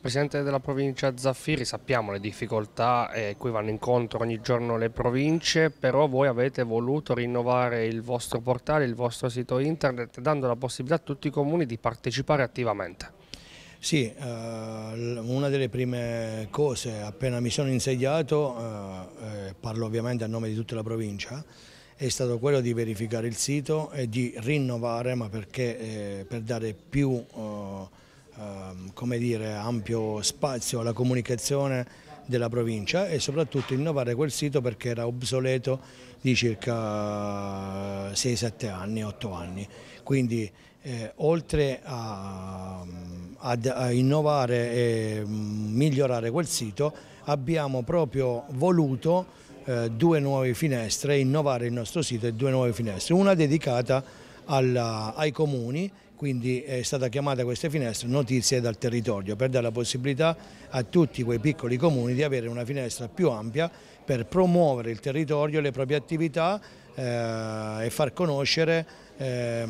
Presidente della provincia Zaffiri, sappiamo le difficoltà eh, cui vanno incontro ogni giorno le province, però voi avete voluto rinnovare il vostro portale, il vostro sito internet, dando la possibilità a tutti i comuni di partecipare attivamente. Sì, eh, una delle prime cose appena mi sono insediato, eh, eh, parlo ovviamente a nome di tutta la provincia, è stato quello di verificare il sito e di rinnovare, ma perché eh, per dare più eh, Ehm, come dire, ampio spazio alla comunicazione della provincia e soprattutto innovare quel sito perché era obsoleto di circa 6-7 eh, anni, 8 anni. Quindi eh, oltre a, mm, a, a, innovare e mm, migliorare quel sito abbiamo proprio voluto eh, due nuove finestre, innovare il nostro sito e due nuove finestre, una dedicata alla, ai comuni quindi è stata chiamata a queste finestre notizie dal territorio per dare la possibilità a tutti quei piccoli comuni di avere una finestra più ampia per promuovere il territorio, le proprie attività eh, e far conoscere eh,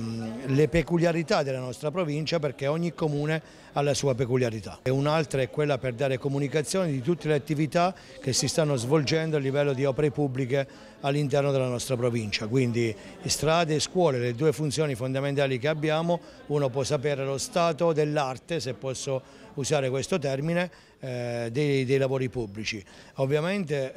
le peculiarità della nostra provincia perché ogni comune ha la sua peculiarità. un'altra è quella per dare comunicazione di tutte le attività che si stanno svolgendo a livello di opere pubbliche all'interno della nostra provincia, quindi strade e scuole, le due funzioni fondamentali che abbiamo uno può sapere lo stato dell'arte, se posso usare questo termine, eh, dei, dei, lavori pubblici. Ovviamente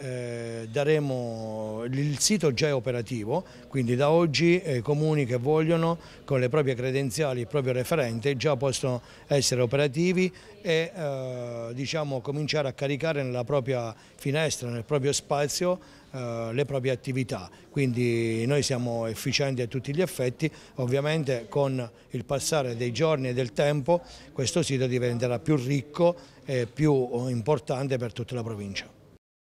eh, daremo, il sito già è operativo, quindi da oggi eh, i eh, comuni che vogliono con le proprie credenziali, il proprio referente, già possono essere operativi e eh, diciamo, cominciare a caricare nella propria finestra, nel proprio spazio eh, le proprie attività. Quindi noi siamo efficienti a tutti gli effetti, ovviamente con il passare dei giorni e del tempo questo sito diventerà più ricco e più eh, importante per tutta la provincia.